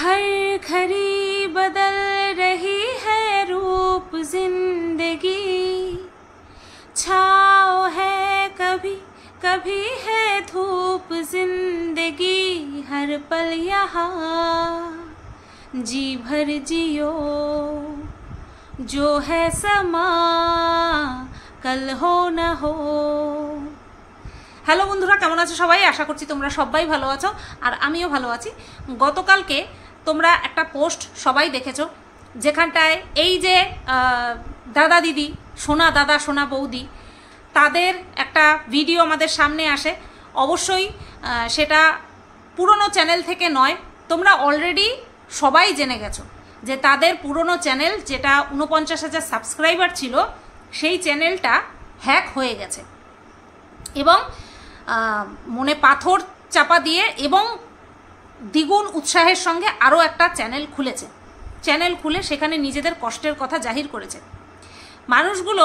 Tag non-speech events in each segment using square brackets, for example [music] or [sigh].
हर घड़ी बदल रही है रूप जिंदगी छाओ है कभी कभी है धूप जिंदगी हर पल यहाँ जी भर जियो जो है समा कल हो न हो হ্যালো বন্ধুরা কেমন আছো সবাই আশা করছি তোমরা সবাই ভালো আছো আর আমিও ভালো আছি গতকালকে তোমরা একটা পোস্ট সবাই দেখেছো যেখানটায় এই যে দাদা দিদি সোনা দাদা সোনা বৌদি তাদের একটা ভিডিও আমাদের সামনে আসে অবশ্যই সেটা পুরনো চ্যানেল থেকে নয় তোমরা অলরেডি সবাই জেনে গেছো যে তাদের পুরনো চ্যানেল যেটা উনপঞ্চাশ হাজার সাবস্ক্রাইবার ছিল সেই চ্যানেলটা হ্যাক হয়ে গেছে এবং মনে পাথর চাপা দিয়ে এবং দ্বিগুণ উৎসাহের সঙ্গে আরও একটা চ্যানেল খুলেছে চ্যানেল খুলে সেখানে নিজেদের কষ্টের কথা জাহির করেছে মানুষগুলো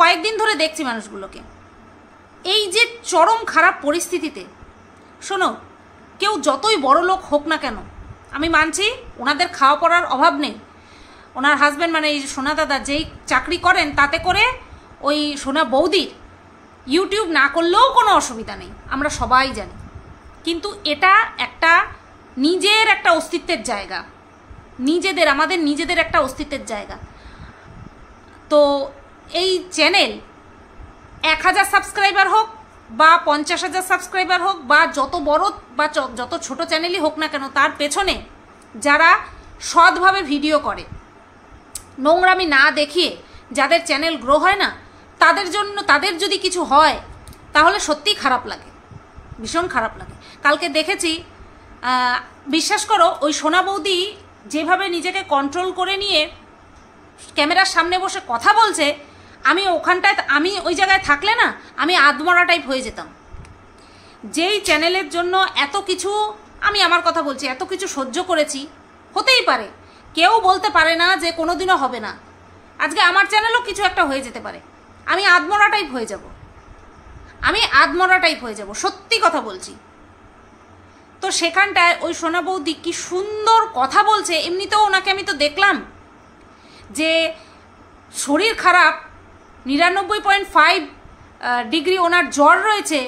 কয়েকদিন ধরে দেখছি মানুষগুলোকে এই যে চরম খারাপ পরিস্থিতিতে শোনো কেউ যতই বড় লোক হোক না কেন আমি মানছি ওনাদের খাওয়া পড়ার অভাব নেই ওনার হাজব্যান্ড মানে এই সোনা দাদা যেই চাকরি করেন তাতে করে ওই সোনা বৌদির ইউটিউব না করলেও কোনো অসুবিধা নেই আমরা সবাই জানি কিন্তু এটা একটা নিজের একটা অস্তিত্বের জায়গা নিজেদের আমাদের নিজেদের একটা অস্তিত্বের জায়গা তো এই চ্যানেল এক হাজার সাবস্ক্রাইবার হোক বা পঞ্চাশ হাজার সাবস্ক্রাইবার হোক বা যত বড় বা যত ছোট চ্যানেলই হোক না কেন তার পেছনে যারা সৎভাবে ভিডিও করে নোংরামি না দেখিয়ে যাদের চ্যানেল গ্রো হয় না তাদের জন্য তাদের যদি কিছু হয় তাহলে সত্যিই খারাপ লাগে ভীষণ খারাপ লাগে কালকে দেখেছি বিশ্বাস করো ওই সোনা বৌদি যেভাবে নিজেকে কন্ট্রোল করে নিয়ে ক্যামেরার সামনে বসে কথা বলছে আমি ওখানটায় আমি ওই জায়গায় থাকলে না আমি আদমরা টাইপ হয়ে যেতাম যেই চ্যানেলের জন্য এত কিছু আমি আমার কথা বলছি এত কিছু সহ্য করেছি হতেই পারে কেউ বলতে পারে না যে কোনোদিনও হবে না আজকে আমার চ্যানেলও কিছু একটা হয়ে যেতে পারে আমি আদমরা টাইপ হয়ে যাবো আমি আদমরা টাইপ হয়ে যাব সত্যি কথা বলছি তো সেখানটায় ওই সোনা বৌদি কি সুন্দর কথা বলছে এমনিতেও ওনাকে আমি তো দেখলাম যে শরীর খারাপ নিরানব্বই পয়েন্ট ফাইভ ডিগ্রি ওনার জ্বর রয়েছে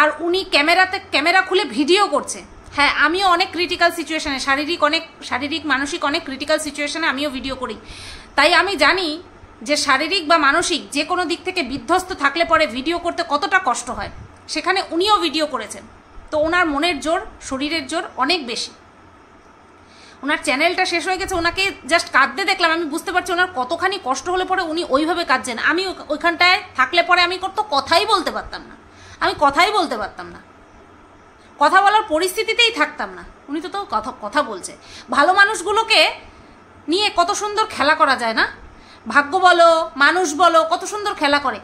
আর উনি ক্যামেরাতে ক্যামেরা খুলে ভিডিও করছে হ্যাঁ আমিও অনেক ক্রিটিক্যাল সিচুয়েশানে শারীরিক অনেক শারীরিক মানসিক অনেক ক্রিটিক্যাল সিচুয়েশানে আমিও ভিডিও করি তাই আমি জানি যে শারীরিক বা মানসিক যে কোনো দিক থেকে বিধ্বস্ত থাকলে পরে ভিডিও করতে কতটা কষ্ট হয় সেখানে উনিও ভিডিও করেছেন তো ওনার মনের জোর শরীরের জোর অনেক বেশি ওনার চ্যানেলটা শেষ হয়ে গেছে ওনাকে জাস্ট কাঁদতে দেখলাম আমি বুঝতে পারছি ওনার কতখানি কষ্ট হলে পরে উনি ওইভাবে কাঁদছেন আমি ওইখানটায় থাকলে পরে আমি করতো কথাই বলতে পারতাম না আমি কথাই বলতে পারতাম না কথা বলার পরিস্থিতিতেই থাকতাম না উনি তো তো কথা কথা বলছে ভালো মানুষগুলোকে নিয়ে কত সুন্দর খেলা করা যায় না ভাগ্য বলো মানুষ বলো কত সুন্দর খেলা করে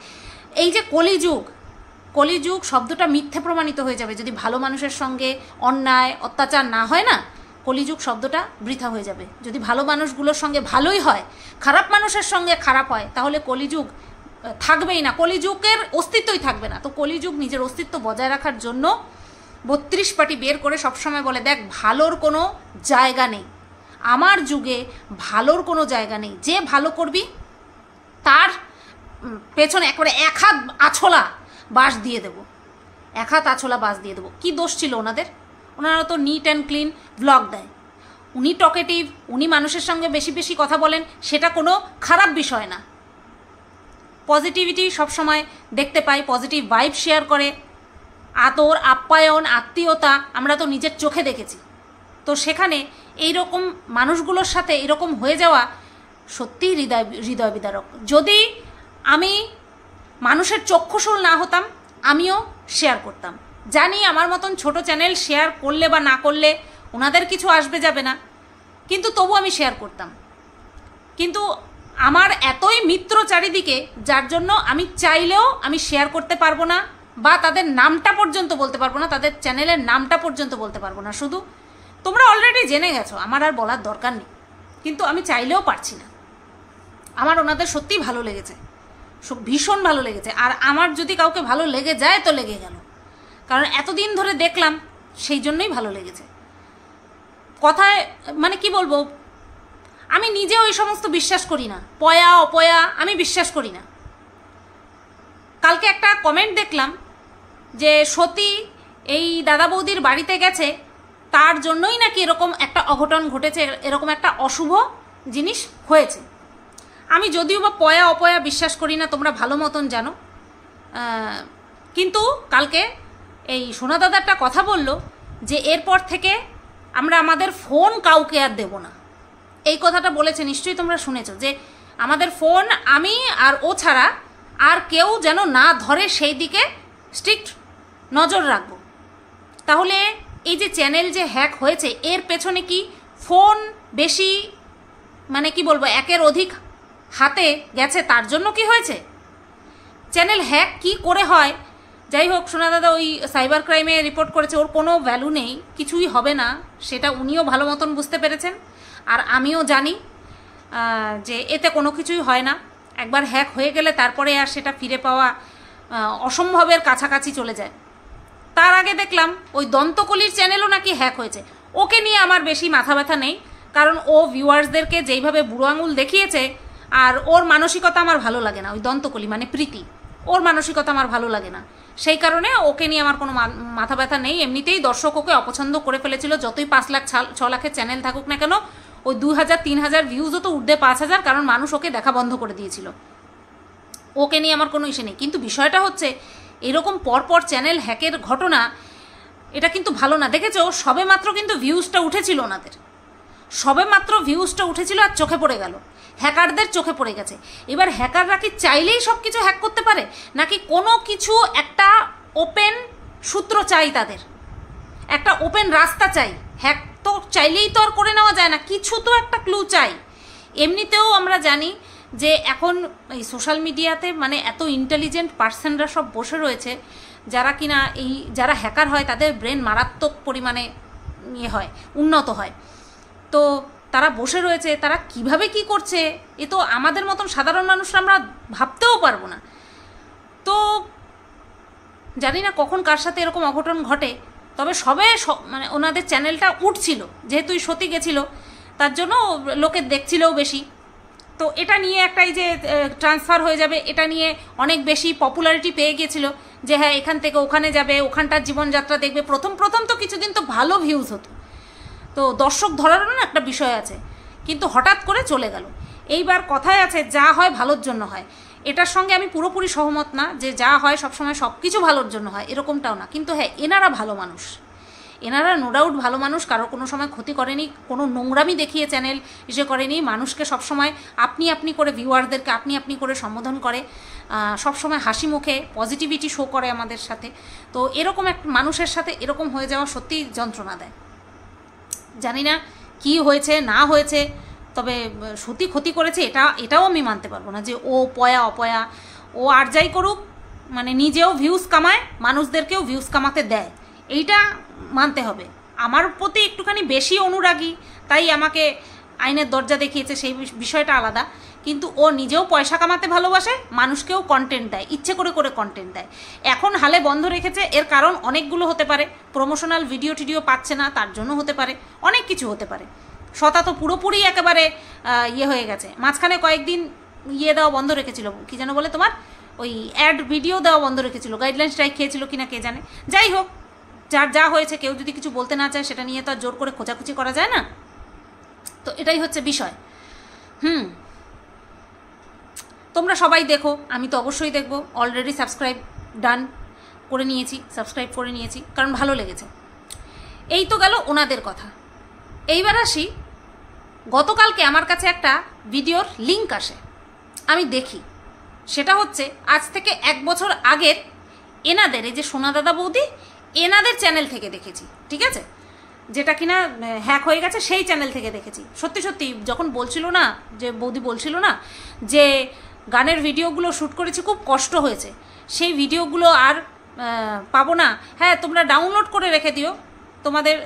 এই যে কলিযুগ কলিযুগ শব্দটা মিথ্যে প্রমাণিত হয়ে যাবে যদি ভালো মানুষের সঙ্গে অন্যায় অত্যাচার না হয় না কলিযুগ শব্দটা বৃথা হয়ে যাবে যদি ভালো মানুষগুলোর সঙ্গে ভালোই হয় খারাপ মানুষের সঙ্গে খারাপ হয় তাহলে কলিযুগ থাকবেই না কলিযুগের অস্তিত্বই থাকবে না তো কলিযুগ নিজের অস্তিত্ব বজায় রাখার জন্য বত্রিশ পাটি বের করে সবসময় বলে দেখ ভালোর কোনো জায়গা নেই আমার যুগে ভালোর কোনো জায়গা নেই যে ভালো করবি তার পেছনে একবারে এক হাত আছলা বাস দিয়ে দেবো এক হাত আছলা বাস দিয়ে দেবো কি দোষ ছিল ওনাদের ওনারা তো নিট অ্যান্ড ক্লিন ব্লগ দেয় উনি টকেটিভ উনি মানুষের সঙ্গে বেশি বেশি কথা বলেন সেটা কোনো খারাপ বিষয় না পজিটিভিটি সবসময় দেখতে পাই পজিটিভ ভাইব শেয়ার করে আতর আপ্যায়ন আত্মীয়তা আমরা তো নিজের চোখে দেখেছি তো সেখানে এই রকম মানুষগুলোর সাথে এরকম হয়ে যাওয়া সত্যিই হৃদয় হৃদয় বিদারক যদি আমি মানুষের চক্ষুশূল না হতাম আমিও শেয়ার করতাম জানি আমার মতন ছোট চ্যানেল শেয়ার করলে বা না করলে ওনাদের কিছু আসবে যাবে না কিন্তু তবু আমি শেয়ার করতাম কিন্তু আমার এতই মিত্র চারিদিকে যার জন্য আমি চাইলেও আমি শেয়ার করতে পারবো না বা তাদের নামটা পর্যন্ত বলতে পারবো না তাদের চ্যানেলের নামটা পর্যন্ত বলতে পারবো না শুধু তোমরা অলরেডি জেনে গেছো আমার আর বলার দরকার নেই কিন্তু আমি চাইলেও পারছি না আমার ওনাদের সত্যিই ভালো লেগেছে ভীষণ ভালো লেগেছে আর আমার যদি কাউকে ভালো লেগে যায় তো লেগে গেল কারণ এতদিন ধরে দেখলাম সেই জন্যই ভালো লেগেছে কথায় মানে কি বলবো আমি নিজে ওই সমস্ত বিশ্বাস করি না পয়া অপয়া আমি বিশ্বাস করি না কালকে একটা কমেন্ট দেখলাম যে সতী এই দাদা বৌদির বাড়িতে গেছে তার জন্যই নাকি এরকম একটা অঘটন ঘটেছে এরকম একটা অশুভ জিনিস হয়েছে আমি যদিও বা পয়া অপয়া বিশ্বাস করি না তোমরা ভালো মতন জানো কিন্তু কালকে এই সোনা দাদারটা কথা বলল যে এরপর থেকে আমরা আমাদের ফোন কাউকে আর দেব না এই কথাটা বলেছে নিশ্চয়ই তোমরা শুনেছ যে আমাদের ফোন আমি আর ও ছাড়া আর কেউ যেন না ধরে সেই দিকে স্ট্রিক্ট নজর রাখবো তাহলে এই যে চ্যানেল যে হ্যাক হয়েছে এর পেছনে কি ফোন বেশি মানে কি বলবো একের অধিক হাতে গেছে তার জন্য কি হয়েছে চ্যানেল হ্যাক কি করে হয় যাই হোক সোনা দাদা ওই সাইবার ক্রাইমে রিপোর্ট করেছে ওর কোনো ভ্যালু নেই কিছুই হবে না সেটা উনিও ভালো মতন বুঝতে পেরেছেন আর আমিও জানি যে এতে কোনো কিছুই হয় না একবার হ্যাক হয়ে গেলে তারপরে আর সেটা ফিরে পাওয়া অসম্ভবের কাছাকাছি চলে যায় তার আগে দেখলাম ওই দন্তকলির চ্যানেলও নাকি হ্যাক হয়েছে ওকে নিয়ে আমার বেশি মাথা ব্যথা নেই কারণ ও ভিউয়ার্সদেরকে যেইভাবে বুড়ো আঙুল দেখিয়েছে আর ওর মানসিকতা আমার ভালো লাগে না ওই দন্তকলি মানে প্রীতি ওর মানসিকতা আমার ভালো লাগে না সেই কারণে ওকে নিয়ে আমার কোনো মাথা ব্যথা নেই এমনিতেই দর্শক ওকে অপছন্দ করে ফেলেছিল যতই পাঁচ লাখ ছ লাখের চ্যানেল থাকুক না কেন ওই দু হাজার তিন হাজার ভিউজও তো উঠবে পাঁচ হাজার কারণ মানুষ ওকে দেখা বন্ধ করে দিয়েছিল ওকে নিয়ে আমার কোনো ইসে নেই কিন্তু বিষয়টা হচ্ছে এরকম পরপর চ্যানেল হ্যাকের ঘটনা এটা কিন্তু ভালো না দেখেছো সবে মাত্র কিন্তু ভিউজটা উঠেছিল ওনাদের সবে মাত্র ভিউজটা উঠেছিল আর চোখে পড়ে গেল হ্যাকারদের চোখে পড়ে গেছে এবার হ্যাকাররা কি চাইলেই সব কিছু হ্যাক করতে পারে নাকি কোনো কিছু একটা ওপেন সূত্র চাই তাদের একটা ওপেন রাস্তা চাই হ্যাক তো চাইলেই তো আর করে নেওয়া যায় না কিছু তো একটা ক্লু চাই এমনিতেও আমরা জানি যে এখন এই সোশ্যাল মিডিয়াতে মানে এত ইন্টেলিজেন্ট পার্সনরা সব বসে রয়েছে যারা কিনা এই যারা হ্যাকার হয় তাদের ব্রেন মারাত্মক পরিমাণে ইয়ে হয় উন্নত হয় তো তারা বসে রয়েছে তারা কিভাবে কি করছে এ তো আমাদের মতন সাধারণ মানুষরা আমরা ভাবতেও পারবো না তো জানি না কখন কার সাথে এরকম অঘটন ঘটে তবে সবে মানে ওনাদের চ্যানেলটা উঠছিল যেহেতু সতী গেছিল তার জন্য লোকে দেখছিলও বেশি তো এটা নিয়ে একটা এই যে ট্রান্সফার হয়ে যাবে এটা নিয়ে অনেক বেশি পপুলারিটি পেয়ে গিয়েছিল যে হ্যাঁ এখান থেকে ওখানে যাবে ওখানটার জীবনযাত্রা দেখবে প্রথম প্রথম তো কিছুদিন তো ভালো ভিউজ হতো তো দর্শক ধরারও না একটা বিষয় আছে কিন্তু হঠাৎ করে চলে গেল এইবার কথায় আছে যা হয় ভালোর জন্য হয় এটার সঙ্গে আমি পুরোপুরি সহমত না যে যা হয় সবসময় সব কিছু ভালোর জন্য হয় এরকমটাও না কিন্তু হ্যাঁ এনারা ভালো মানুষ এনারা নো ডাউট ভালো মানুষ কারোর কোনো সময় ক্ষতি করেনি কোনো নোংরামি দেখিয়ে চ্যানেল ইসে করেনি মানুষকে সবসময় আপনি আপনি করে ভিউয়ারদেরকে আপনি আপনি করে সম্বোধন করে সবসময় হাসি মুখে পজিটিভিটি শো করে আমাদের সাথে তো এরকম এক মানুষের সাথে এরকম হয়ে যাওয়া সত্যিই যন্ত্রণা দেয় জানি না কি হয়েছে না হয়েছে তবে সত্যি ক্ষতি করেছে এটা এটাও আমি মানতে পারবো না যে ও পয়া অপয়া ও আর যাই করুক মানে নিজেও ভিউজ কামায় মানুষদেরকেও ভিউজ কামাতে দেয় এইটা মানতে হবে আমার প্রতি একটুখানি বেশি অনুরাগী তাই আমাকে আইনের দরজা দেখিয়েছে সেই বিষয়টা আলাদা কিন্তু ও নিজেও পয়সা কামাতে ভালোবাসে মানুষকেও কন্টেন্ট দেয় ইচ্ছে করে করে কন্টেন্ট দেয় এখন হালে বন্ধ রেখেছে এর কারণ অনেকগুলো হতে পারে প্রমোশনাল ভিডিও টিডিও পাচ্ছে না তার জন্য হতে পারে অনেক কিছু হতে পারে সতা তো পুরোপুরি একেবারে ইয়ে হয়ে গেছে মাঝখানে কয়েকদিন ইয়ে দেওয়া বন্ধ রেখেছিল কি যেন বলে তোমার ওই অ্যাড ভিডিও দেওয়া বন্ধ রেখেছিল গাইডলাইন স্ট্রাইক খেয়েছিল কিনা কে জানে যাই হোক যার যা হয়েছে কেউ যদি কিছু বলতে না চায় সেটা নিয়ে তো আর জোর করে খোঁজাখুচি করা যায় না তো এটাই হচ্ছে বিষয় হুম তোমরা সবাই দেখো আমি তো অবশ্যই দেখব অলরেডি সাবস্ক্রাইব ডান করে নিয়েছি সাবস্ক্রাইব করে নিয়েছি কারণ ভালো লেগেছে এই তো গেল ওনাদের কথা এইবার আসি গতকালকে আমার কাছে একটা ভিডিওর লিঙ্ক আসে আমি দেখি সেটা হচ্ছে আজ থেকে এক বছর আগের এনাদের এই যে সোনা দাদা বৌদি এনাদের চ্যানেল থেকে দেখেছি ঠিক আছে যেটা কিনা হ্যাক হয়ে গেছে সেই চ্যানেল থেকে দেখেছি সত্যি সত্যি যখন বলছিল না যে বৌদি বলছিল না যে গানের ভিডিওগুলো শ্যুট করেছি খুব কষ্ট হয়েছে সেই ভিডিওগুলো আর পাবো না হ্যাঁ তোমরা ডাউনলোড করে রেখে দিও তোমাদের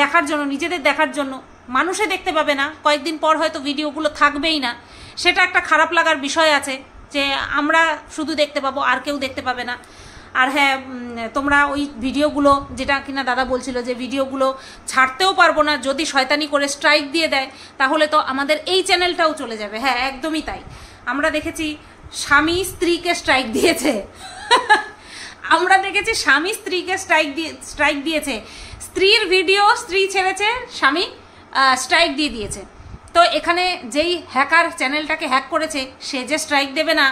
দেখার জন্য নিজেদের দেখার জন্য মানুষে দেখতে পাবে না কয়েকদিন পর হয়তো ভিডিওগুলো থাকবেই না সেটা একটা খারাপ লাগার বিষয় আছে যে আমরা শুধু দেখতে পাবো আর কেউ দেখতে পাবে না আর হ্যাঁ তোমরা ওই ভিডিওগুলো যেটা কিনা দাদা বলছিল যে ভিডিওগুলো ছাড়তেও পারবো না যদি শয়তানি করে স্ট্রাইক দিয়ে দেয় তাহলে তো আমাদের এই চ্যানেলটাও চলে যাবে হ্যাঁ একদমই তাই আমরা দেখেছি স্বামী স্ত্রীকে স্ট্রাইক দিয়েছে [laughs] আমরা দেখেছি স্বামী স্ত্রীকে স্ট্রাইক দিয়ে স্ট্রাইক দিয়েছে স্ত্রীর ভিডিও স্ত্রী ছেড়েছে স্বামী স্ট্রাইক দিয়ে দিয়েছে তো এখানে যেই হ্যাকার চ্যানেলটাকে হ্যাক করেছে সে যে স্ট্রাইক দেবে না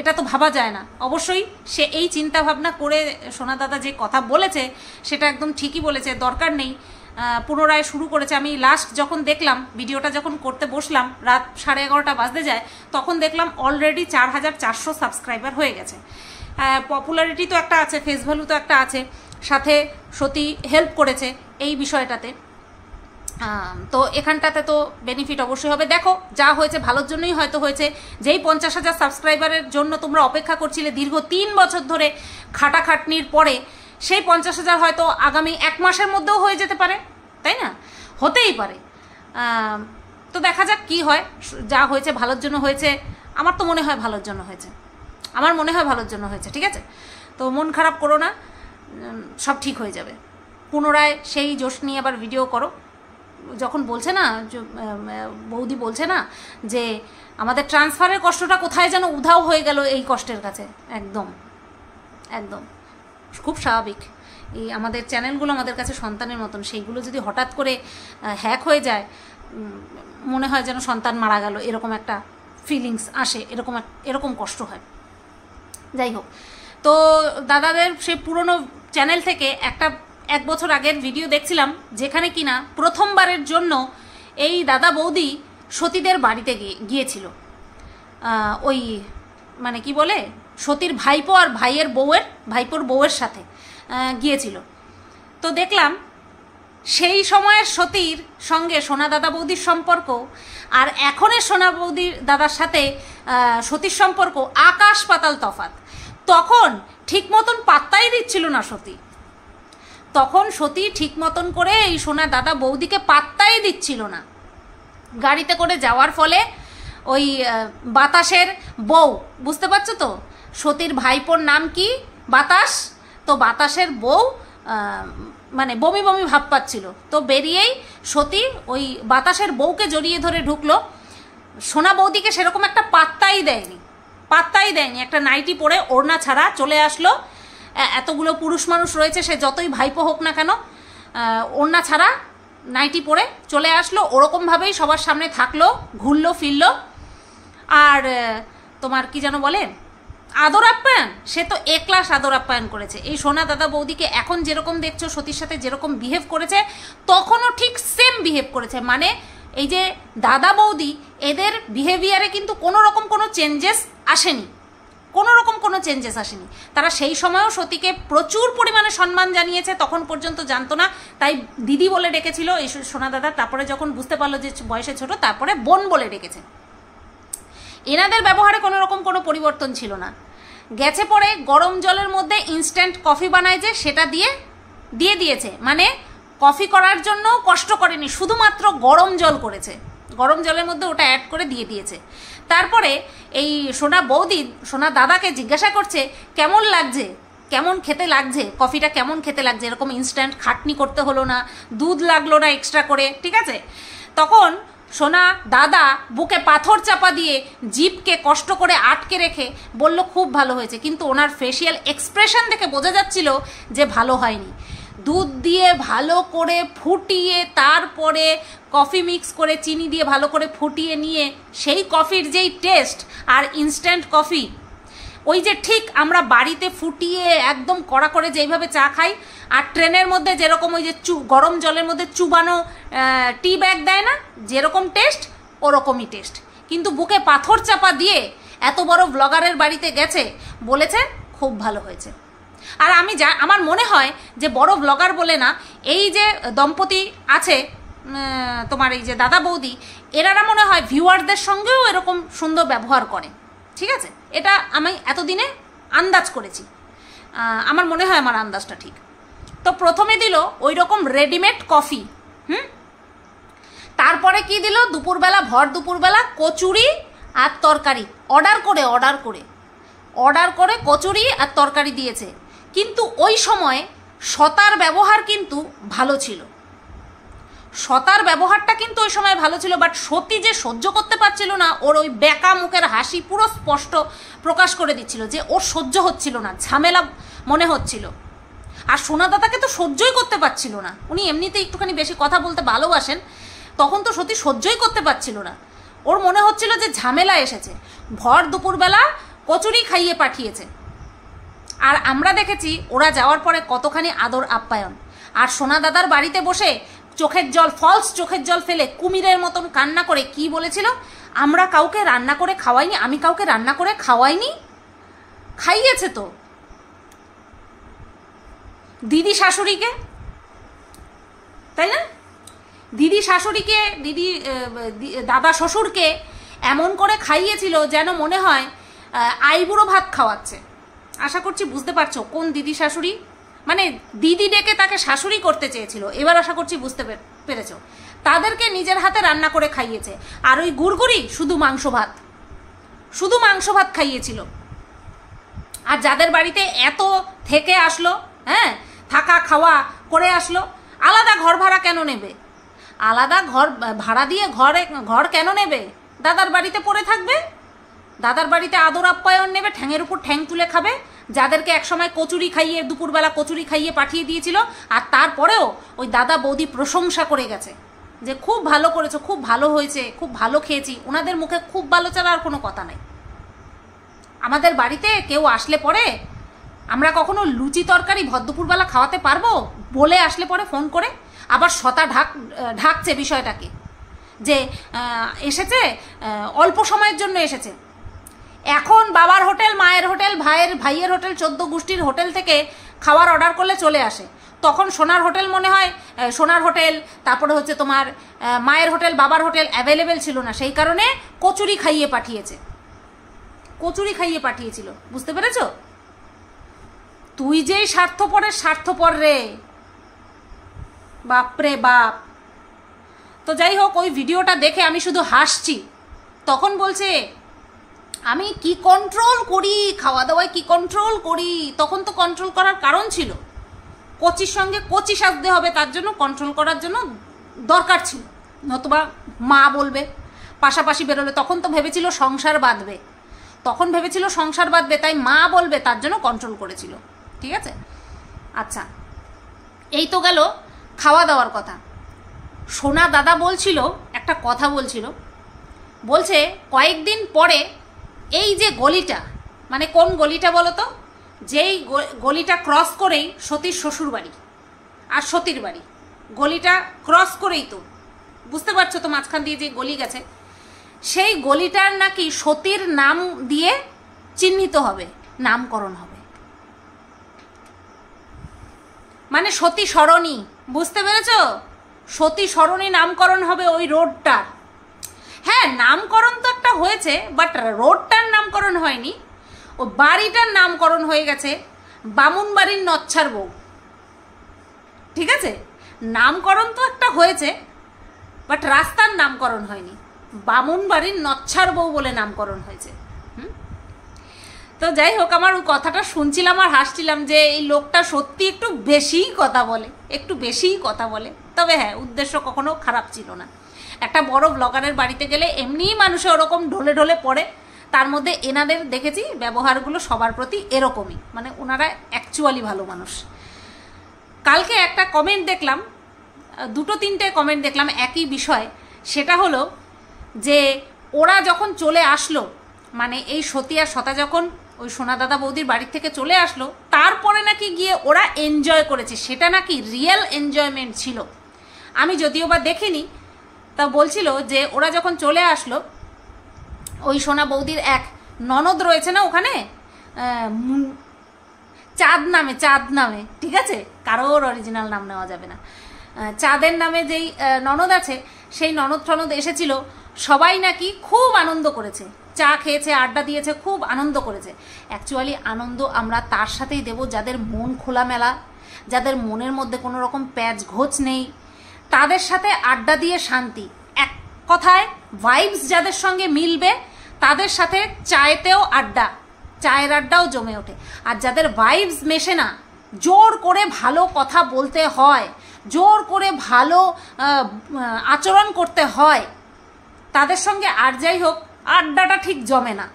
এটা তো ভাবা যায় না অবশ্যই সে এই চিন্তা ভাবনা করে সোনা দাদা যে কথা বলেছে সেটা একদম ঠিকই বলেছে দরকার নেই পুনরায় শুরু করেছে আমি লাস্ট যখন দেখলাম ভিডিওটা যখন করতে বসলাম রাত সাড়ে এগারোটা বাজতে যায় তখন দেখলাম অলরেডি চার হাজার চারশো সাবস্ক্রাইবার হয়ে গেছে পপুলারিটি তো একটা আছে ফেস ভ্যালু তো একটা আছে সাথে সতী হেল্প করেছে এই বিষয়টাতে তো এখানটাতে তো বেনিফিট অবশ্যই হবে দেখো যা হয়েছে ভালোর জন্যই হয়তো হয়েছে যেই পঞ্চাশ হাজার সাবস্ক্রাইবারের জন্য তোমরা অপেক্ষা করছিলে দীর্ঘ তিন বছর ধরে খাটাখাটনির পরে সেই পঞ্চাশ হাজার হয়তো আগামী এক মাসের মধ্যেও হয়ে যেতে পারে তাই না হতেই পারে তো দেখা যাক কি হয় যা হয়েছে ভালোর জন্য হয়েছে আমার তো মনে হয় ভালোর জন্য হয়েছে আমার মনে হয় ভালোর জন্য হয়েছে ঠিক আছে তো মন খারাপ করো না সব ঠিক হয়ে যাবে পুনরায় সেই জোশ নিয়ে আবার ভিডিও করো যখন বলছে না বৌদি বলছে না যে আমাদের ট্রান্সফারের কষ্টটা কোথায় যেন উধাও হয়ে গেল এই কষ্টের কাছে একদম একদম খুব স্বাভাবিক এই আমাদের চ্যানেলগুলো আমাদের কাছে সন্তানের মতন সেইগুলো যদি হঠাৎ করে হ্যাক হয়ে যায় মনে হয় যেন সন্তান মারা গেল এরকম একটা ফিলিংস আসে এরকম এরকম কষ্ট হয় যাই হোক তো দাদাদের সে পুরনো চ্যানেল থেকে একটা এক বছর আগের ভিডিও দেখছিলাম যেখানে কিনা প্রথমবারের জন্য এই দাদা বৌদি সতীদের বাড়িতে গিয়েছিল ওই মানে কি বলে সতীর ভাইপো আর ভাইয়ের বউয়ের ভাইপোর বউয়ের সাথে গিয়েছিল তো দেখলাম সেই সময়ের সতীর সঙ্গে সোনা দাদা বৌদির সম্পর্ক আর এখনের সোনা বৌদির দাদার সাথে সতীর সম্পর্ক আকাশ পাতাল তফাত তখন ঠিক মতন পাত্তাই দিচ্ছিল না সতী তখন সতী ঠিক মতন করে এই সোনা দাদা বৌদিকে পাত্তাই দিচ্ছিল না গাড়িতে করে যাওয়ার ফলে ওই বাতাসের বউ বুঝতে পারছো তো সতীর ভাইপোর নাম কি বাতাস তো বাতাসের বউ মানে বমি বমি ভাব পাচ্ছিল তো বেরিয়েই সতী ওই বাতাসের বউকে জড়িয়ে ধরে ঢুকলো সোনা বৌদিকে সেরকম একটা পাত্তাই দেয়নি পাত্তাই দেয়নি একটা নাইটি পরে ওড়না ছাড়া চলে আসলো এতগুলো পুরুষ মানুষ রয়েছে সে যতই ভাইপো হোক না কেন ওড়না ছাড়া নাইটি পরে চলে আসলো ওরকমভাবেই সবার সামনে থাকলো ঘুরলো ফিরলো আর তোমার কি যেন বলে আদর আপ্যায়ন সে তো এ ক্লাস আদর আপ্যায়ন করেছে এই সোনা দাদা বৌদিকে এখন যেরকম দেখছো সতীর সাথে যেরকম বিহেভ করেছে তখনও ঠিক সেম বিহেভ করেছে মানে এই যে দাদা বৌদি এদের বিহেভিয়ারে কিন্তু কোনো রকম কোনো চেঞ্জেস আসেনি কোনো রকম কোনো চেঞ্জেস আসেনি তারা সেই সময়ও সতীকে প্রচুর পরিমাণে সম্মান জানিয়েছে তখন পর্যন্ত জানতো না তাই দিদি বলে ডেকেছিল এই সোনা দাদা তারপরে যখন বুঝতে পারলো যে বয়সে ছোট তারপরে বোন বলে ডেকেছে এনাদের ব্যবহারে কোনো রকম কোনো পরিবর্তন ছিল না গেছে পরে গরম জলের মধ্যে ইনস্ট্যান্ট কফি বানায় যে সেটা দিয়ে দিয়ে দিয়েছে মানে কফি করার জন্য কষ্ট করেনি শুধুমাত্র গরম জল করেছে গরম জলের মধ্যে ওটা অ্যাড করে দিয়ে দিয়েছে তারপরে এই সোনা বৌদি সোনা দাদাকে জিজ্ঞাসা করছে কেমন লাগছে কেমন খেতে লাগছে কফিটা কেমন খেতে লাগছে এরকম ইনস্ট্যান্ট খাটনি করতে হলো না দুধ লাগলো না এক্সট্রা করে ঠিক আছে তখন সোনা দাদা বুকে পাথর চাপা দিয়ে জিপকে কষ্ট করে আটকে রেখে বলল খুব ভালো হয়েছে কিন্তু ওনার ফেসিয়াল এক্সপ্রেশন দেখে বোঝা যাচ্ছিল যে ভালো হয়নি দুধ দিয়ে ভালো করে ফুটিয়ে তারপরে কফি মিক্স করে চিনি দিয়ে ভালো করে ফুটিয়ে নিয়ে সেই কফির যেই টেস্ট আর ইনস্ট্যান্ট কফি ওই যে ঠিক আমরা বাড়িতে ফুটিয়ে একদম কড়া করে যেইভাবে চা খাই আর ট্রেনের মধ্যে যেরকম ওই যে চু গরম জলের মধ্যে চুবানো টি ব্যাগ দেয় না যেরকম টেস্ট ওরকমই টেস্ট কিন্তু বুকে পাথর চাপা দিয়ে এত বড় ব্লগারের বাড়িতে গেছে বলেছে খুব ভালো হয়েছে আর আমি যা আমার মনে হয় যে বড় ব্লগার বলে না এই যে দম্পতি আছে তোমার এই যে দাদা বৌদি এরা মনে হয় ভিউয়ারদের সঙ্গেও এরকম সুন্দর ব্যবহার করে ঠিক আছে এটা আমি এতদিনে আন্দাজ করেছি আমার মনে হয় আমার আন্দাজটা ঠিক তো প্রথমে দিল ওই রকম রেডিমেড কফি হুম তারপরে কি দিল দুপুরবেলা ভর দুপুরবেলা কচুরি আর তরকারি অর্ডার করে অর্ডার করে অর্ডার করে কচুরি আর তরকারি দিয়েছে কিন্তু ওই সময়ে সতার ব্যবহার কিন্তু ভালো ছিল সতার ব্যবহারটা কিন্তু ওই সময় ভালো ছিল বাট সতী যে সহ্য করতে পারছিল না ওর ওই বেকা মুখের হাসি পুরো স্পষ্ট প্রকাশ করে দিচ্ছিল যে ওর সহ্য হচ্ছিল না ঝামেলা মনে হচ্ছিল আর সোনাদাতাকে তো সহ্যই করতে পারছিল না উনি এমনিতে একটুখানি বেশি কথা বলতে ভালোবাসেন তখন তো সতী সহ্যই করতে পারছিল না ওর মনে হচ্ছিল যে ঝামেলা এসেছে ভর দুপুরবেলা কচুরি খাইয়ে পাঠিয়েছে আর আমরা দেখেছি ওরা যাওয়ার পরে কতখানি আদর আপ্যায়ন আর সোনা দাদার বাড়িতে বসে চোখের জল ফলস চোখের জল ফেলে কুমিরের মতন কান্না করে কি বলেছিল আমরা কাউকে রান্না করে খাওয়াইনি আমি কাউকে রান্না করে খাওয়াইনি খাইয়েছে তো দিদি শাশুড়িকে তাই না দিদি শাশুড়িকে দিদি দাদা শ্বশুরকে এমন করে খাইয়েছিল যেন মনে হয় আইবুড়ো ভাত খাওয়াচ্ছে আশা করছি বুঝতে পারছো কোন দিদি শাশুড়ি মানে দিদি ডেকে তাকে শাশুড়ি করতে চেয়েছিল এবার আশা করছি বুঝতে পেরেছ তাদেরকে নিজের হাতে রান্না করে খাইয়েছে আর ওই গুড়গুড়ি শুধু মাংস ভাত শুধু মাংস ভাত খাইয়েছিল আর যাদের বাড়িতে এত থেকে আসলো হ্যাঁ থাকা খাওয়া করে আসলো আলাদা ঘর ভাড়া কেন নেবে আলাদা ঘর ভাড়া দিয়ে ঘরে ঘর কেন নেবে দাদার বাড়িতে পড়ে থাকবে দাদার বাড়িতে আদর আপ্যায়ন নেবে ঠ্যাঙের উপর ঠ্যাং তুলে খাবে যাদেরকে একসময় কচুরি খাইয়ে দুপুরবেলা কচুরি খাইয়ে পাঠিয়ে দিয়েছিল আর তারপরেও ওই দাদা বৌদি প্রশংসা করে গেছে যে খুব ভালো করেছো খুব ভালো হয়েছে খুব ভালো খেয়েছি ওনাদের মুখে খুব ভালো ছাড়া আর কোনো কথা নাই আমাদের বাড়িতে কেউ আসলে পরে আমরা কখনো লুচি তরকারি ভদ্রপুরবেলা খাওয়াতে পারবো বলে আসলে পরে ফোন করে আবার শতা ঢাক ঢাকছে বিষয়টাকে যে এসেছে অল্প সময়ের জন্য এসেছে এখন বাবার হোটেল মায়ের হোটেল ভাইয়ের ভাইয়ের হোটেল চোদ্দ গোষ্ঠীর হোটেল থেকে খাবার অর্ডার করলে চলে আসে তখন সোনার হোটেল মনে হয় সোনার হোটেল তারপরে হচ্ছে তোমার মায়ের হোটেল বাবার হোটেল অ্যাভেলেবেল ছিল না সেই কারণে কচুরি খাইয়ে পাঠিয়েছে কচুরি খাইয়ে পাঠিয়েছিল বুঝতে পেরেছ তুই যেই স্বার্থপরের স্বার্থপর রে বাপরে বাপ তো যাই হোক ওই ভিডিওটা দেখে আমি শুধু হাসছি তখন বলছে আমি কি কন্ট্রোল করি খাওয়া দাওয়ায় কি কন্ট্রোল করি তখন তো কন্ট্রোল করার কারণ ছিল কোচির সঙ্গে কোচি সাজতে হবে তার জন্য কন্ট্রোল করার জন্য দরকার ছিল নতুবা মা বলবে পাশাপাশি বেরোলে তখন তো ভেবেছিল সংসার বাঁধবে তখন ভেবেছিল সংসার বাঁধবে তাই মা বলবে তার জন্য কন্ট্রোল করেছিল ঠিক আছে আচ্ছা এই তো গেল খাওয়া দাওয়ার কথা সোনা দাদা বলছিল একটা কথা বলছিল বলছে কয়েকদিন পরে এই যে গলিটা মানে কোন গলিটা বলো তো যেই গলিটা ক্রস করেই সতীর শ্বশুর বাড়ি আর সতীর বাড়ি গলিটা ক্রস করেই তো বুঝতে পারছো তো মাঝখান দিয়ে যে গলি গেছে সেই গলিটার নাকি সতীর নাম দিয়ে চিহ্নিত হবে নামকরণ হবে মানে সতী সরণী বুঝতে পেরেছ সতী সরণী নামকরণ হবে ওই রোডটার হ্যাঁ নামকরণ তো একটা হয়েছে বাট রোডটার নামকরণ হয়নি ও বাড়িটার নামকরণ হয়ে গেছে বামুন বাড়ির নচ্ছার বউ ঠিক আছে নামকরণ তো একটা হয়েছে বাট রাস্তার নামকরণ হয়নি বামুন বাড়ির নচ্ছার বউ বলে নামকরণ হয়েছে তো যাই হোক আমার ওই কথাটা শুনছিলাম আর হাসছিলাম যে এই লোকটা সত্যি একটু বেশিই কথা বলে একটু বেশিই কথা বলে তবে হ্যাঁ উদ্দেশ্য কখনো খারাপ ছিল না একটা বড় ব্লগারের বাড়িতে গেলে এমনিই মানুষে ওরকম ঢলে ঢলে পড়ে তার মধ্যে এনাদের দেখেছি ব্যবহারগুলো সবার প্রতি এরকমই মানে ওনারা অ্যাকচুয়ালি ভালো মানুষ কালকে একটা কমেন্ট দেখলাম দুটো তিনটে কমেন্ট দেখলাম একই বিষয় সেটা হলো যে ওরা যখন চলে আসলো মানে এই সতী আর সতা যখন ওই সোনা দাদা বৌদির বাড়ির থেকে চলে আসলো তারপরে নাকি গিয়ে ওরা এনজয় করেছে সেটা নাকি রিয়েল এনজয়মেন্ট ছিল আমি যদিও বা দেখিনি তা বলছিল যে ওরা যখন চলে আসলো ওই সোনা বৌদির এক ননদ রয়েছে না ওখানে চাঁদ নামে চাঁদ নামে ঠিক আছে কারোর অরিজিনাল নাম নেওয়া যাবে না চাঁদের নামে যেই ননদ আছে সেই ননদ ফনদ এসেছিল সবাই নাকি খুব আনন্দ করেছে চা খেয়েছে আড্ডা দিয়েছে খুব আনন্দ করেছে অ্যাকচুয়ালি আনন্দ আমরা তার সাথেই দেব যাদের মন খোলামেলা যাদের মনের মধ্যে কোনো রকম প্যাচ ঘোচ নেই তাদের সাথে আড্ডা দিয়ে শান্তি এক কথায় ভাইবস যাদের সঙ্গে মিলবে তাদের সাথে চায়েতেও আড্ডা চায়ের আড্ডাও জমে ওঠে আর যাদের ভাইবস মেশে না জোর করে ভালো কথা বলতে হয় জোর করে ভালো আচরণ করতে হয় তাদের সঙ্গে আর যাই হোক আড্ডাটা ঠিক জমে না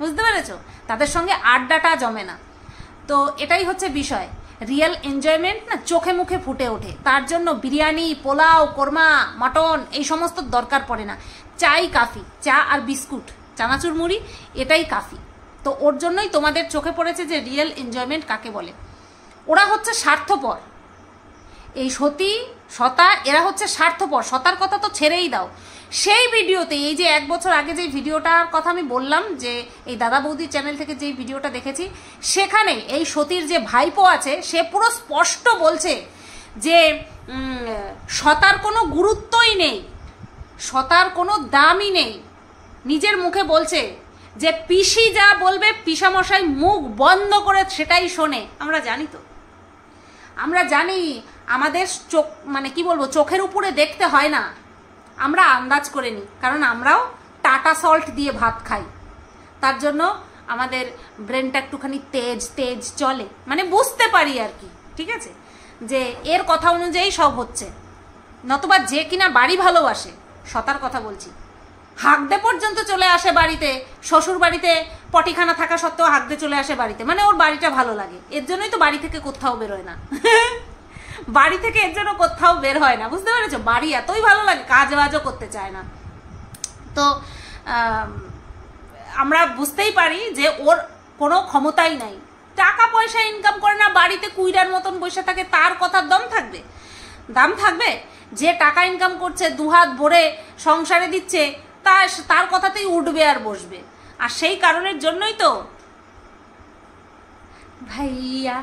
বুঝতে পেরেছ তাদের সঙ্গে আড্ডাটা জমে না তো এটাই হচ্ছে বিষয় রিয়েল এনজয়মেন্ট না চোখে মুখে ফুটে ওঠে তার জন্য বিরিয়ানি পোলাও কোরমা মটন এই সমস্ত দরকার পড়ে না চাই কাফি চা আর বিস্কুট চানাচুর মুড়ি এটাই কাফি তো ওর জন্যই তোমাদের চোখে পড়েছে যে রিয়েল এনজয়মেন্ট কাকে বলে ওরা হচ্ছে স্বার্থপর এই সতী সতা এরা হচ্ছে স্বার্থপর সতার কথা তো ছেড়েই দাও সেই ভিডিওতে এই যে এক বছর আগে যে ভিডিওটার কথা আমি বললাম যে এই দাদা বৌদির চ্যানেল থেকে যে ভিডিওটা দেখেছি সেখানে এই সতীর যে ভাইপো আছে সে পুরো স্পষ্ট বলছে যে সতার কোনো গুরুত্বই নেই সতার কোনো দামই নেই নিজের মুখে বলছে যে পিসি যা বলবে পিসামশাই মুখ বন্ধ করে সেটাই শোনে আমরা জানি তো আমরা জানি আমাদের চোখ মানে কি বলবো চোখের উপরে দেখতে হয় না আমরা আন্দাজ করে নিই কারণ আমরাও টাটা সল্ট দিয়ে ভাত খাই তার জন্য আমাদের ব্রেনটা একটুখানি তেজ তেজ চলে মানে বুঝতে পারি আর কি ঠিক আছে যে এর কথা অনুযায়ী সব হচ্ছে নতবা যে কিনা বাড়ি ভালোবাসে সতার কথা বলছি হাগদে পর্যন্ত চলে আসে বাড়িতে শ্বশুর বাড়িতে পটিখানা থাকা সত্ত্বেও হাগদে চলে আসে বাড়িতে মানে ওর বাড়িটা ভালো লাগে এর জন্যই তো বাড়ি থেকে কোথাও বেরোয় না [laughs] বাড়ি থেকে এর জন্য কোথাও বের হয় না বুঝতে পেরেছো বাড়ি এতই ভালো লাগে কাজ বাজও করতে চায় না তো আমরা বুঝতেই পারি যে ওর কোনো ক্ষমতাই নাই টাকা পয়সা ইনকাম করে না বাড়িতে কুইডার মতন বসে থাকে তার কথার দম থাকবে দাম থাকবে যে টাকা ইনকাম করছে দুহাত ভরে সংসারে দিচ্ছে তা তার কথাতেই উঠবে আর বসবে আর সেই কারণের জন্যই তো ভাইয়া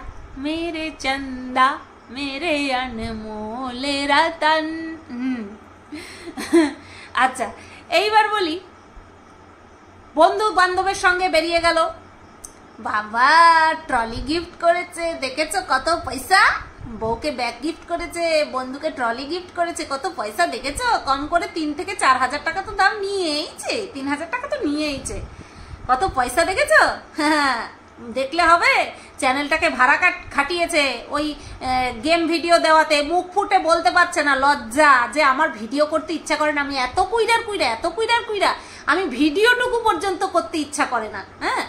মেরে চন্দা মেরে অনমোলে রতন আচ্ছা এইবার বলি বন্ধু বান্ধবের সঙ্গে বেরিয়ে গেল বাবা ট্রলি গিফট করেছে দেখেছ কত পয়সা বউকে ব্যাগ গিফট করেছে বন্ধুকে ট্রলি গিফট করেছে কত পয়সা দেখেছ কম করে তিন থেকে চার হাজার টাকা তো দাম নিয়েইছে তিন হাজার টাকা তো নিয়েইছে কত পয়সা দেখেছ হ্যাঁ দেখলে হবে চ্যানেলটাকে ভাড়া খাটিয়েছে ওই গেম ভিডিও দেওয়াতে মুখ ফুটে বলতে পারছে না লজ্জা যে আমার ভিডিও করতে ইচ্ছা করে না আমি এত কুইরার কুইরা এত কুইরার কুইরা আমি ভিডিওটুকু পর্যন্ত করতে ইচ্ছা করে না হ্যাঁ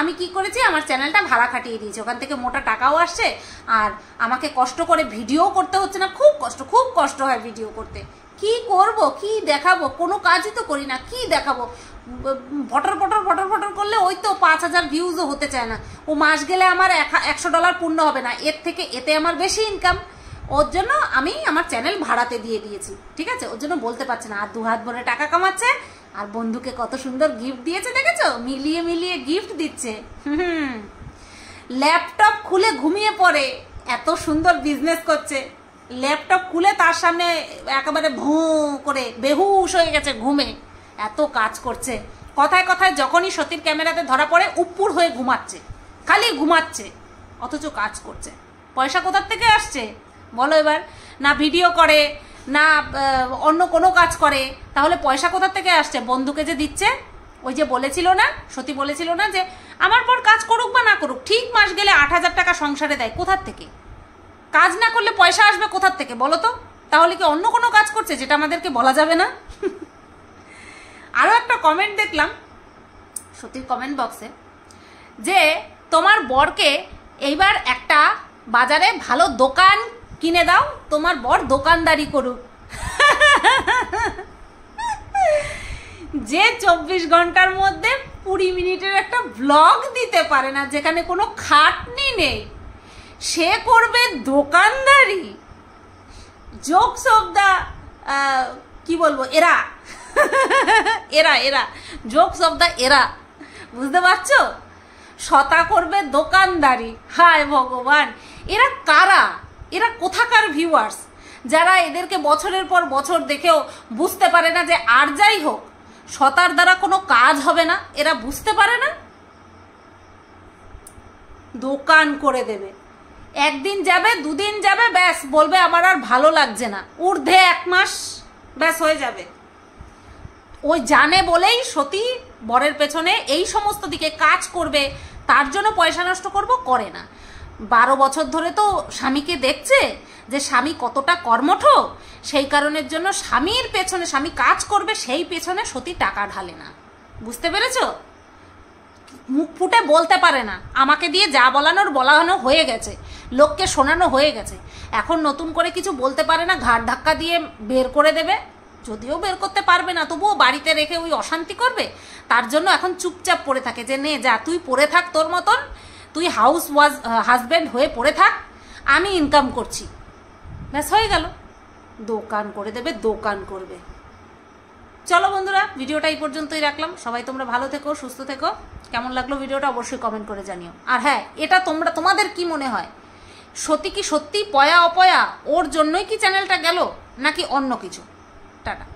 আমি কি করেছি আমার চ্যানেলটা ভাড়া খাটিয়ে দিয়েছি ওখান থেকে মোটা টাকাও আসছে আর আমাকে কষ্ট করে ভিডিও করতে হচ্ছে না খুব কষ্ট খুব কষ্ট হয় ভিডিও করতে কি করব কি দেখাবো কোনো কাজই তো করি না কি দেখাবো ভটর ফটর ভটর ফটর করলে ওই তো পাঁচ হাজার ভিউজও হতে চায় না ও মাস গেলে আমার একশো ডলার পূর্ণ হবে না এর থেকে এতে আমার বেশি ইনকাম ওর জন্য আমি আমার চ্যানেল ভাড়াতে দিয়ে দিয়েছি ঠিক আছে ওর জন্য বলতে পারছে না আর দু হাত ভরে টাকা কামাচ্ছে আর বন্ধুকে কত সুন্দর গিফট দিয়েছে দেখেছো মিলিয়ে মিলিয়ে গিফট দিচ্ছে ল্যাপটপ খুলে ঘুমিয়ে পড়ে এত সুন্দর বিজনেস করছে ল্যাপটপ খুলে তার সামনে একেবারে ভুঁ করে বেহুশ হয়ে গেছে ঘুমে এত কাজ করছে কথায় কথায় যখনই সতীর ক্যামেরাতে ধরা পড়ে উপুর হয়ে ঘুমাচ্ছে খালি ঘুমাচ্ছে অথচ কাজ করছে পয়সা কোথার থেকে আসছে বলো এবার না ভিডিও করে না অন্য কোনো কাজ করে তাহলে পয়সা কোথার থেকে আসছে বন্ধুকে যে দিচ্ছে ওই যে বলেছিল না সতী বলেছিল না যে আমার পর কাজ করুক বা না করুক ঠিক মাস গেলে আট হাজার টাকা সংসারে দেয় কোথার থেকে কাজ না করলে পয়সা আসবে কোথার থেকে বলো তো তাহলে কি অন্য কোনো কাজ করছে যেটা আমাদেরকে বলা যাবে না [laughs] আরও একটা কমেন্ট দেখলাম সত্যি কমেন্ট বক্সে যে তোমার বরকে এইবার একটা বাজারে ভালো দোকান কিনে দাও তোমার বর দোকানদারি করুক যে চব্বিশ ঘন্টার মধ্যে কুড়ি মিনিটের একটা ব্লগ দিতে পারে না যেখানে কোনো খাটনি নেই সে করবে দোকানদারি জোকস অব দ্য কি বলবো এরা এরা এরা জোকস অফ দ্য এরা বুঝতে পারছো শতা করবে দোকানদারি হায় ভগবান এরা কারা এরা কোথাকার ভিউয়ার্স যারা এদেরকে বছরের পর বছর দেখেও বুঝতে পারে না যে আর যাই হোক সতার দ্বারা কোনো কাজ হবে না এরা বুঝতে পারে না দোকান করে দেবে একদিন যাবে দুদিন যাবে ব্যাস বলবে আমার আর ভালো লাগছে না ঊর্ধ্বে এক মাস ব্যাস হয়ে যাবে ওই জানে বলেই সতী বরের পেছনে এই সমস্ত দিকে কাজ করবে তার জন্য পয়সা নষ্ট করব করে না বারো বছর ধরে তো স্বামীকে দেখছে যে স্বামী কতটা কর্মঠ সেই কারণের জন্য স্বামীর পেছনে স্বামী কাজ করবে সেই পেছনে সতী টাকা ঢালে না বুঝতে পেরেছ মুখ ফুটে বলতে পারে না আমাকে দিয়ে যা বলানোর বলানো হয়ে গেছে লোককে শোনানো হয়ে গেছে এখন নতুন করে কিছু বলতে পারে না ঘাট ধাক্কা দিয়ে বের করে দেবে যদিও বের করতে পারবে না তবুও বাড়িতে রেখে ওই অশান্তি করবে তার জন্য এখন চুপচাপ পড়ে থাকে যে নে যা তুই পড়ে থাক তোর মতন তুই হাউস ওয়াজ হাজব্যান্ড হয়ে পড়ে থাক আমি ইনকাম করছি ব্যাস হয়ে গেল দোকান করে দেবে দোকান করবে চলো বন্ধুরা ভিডিওটা এই পর্যন্তই রাখলাম সবাই তোমরা ভালো থেকো সুস্থ থেকো কেমন লাগলো ভিডিওটা অবশ্যই কমেন্ট করে জানিও আর হ্যাঁ এটা তোমরা তোমাদের কি মনে হয় সতী কি সত্যি পয়া অপয়া ওর জন্যই কি চ্যানেলটা গেল নাকি অন্য কিছু টাটা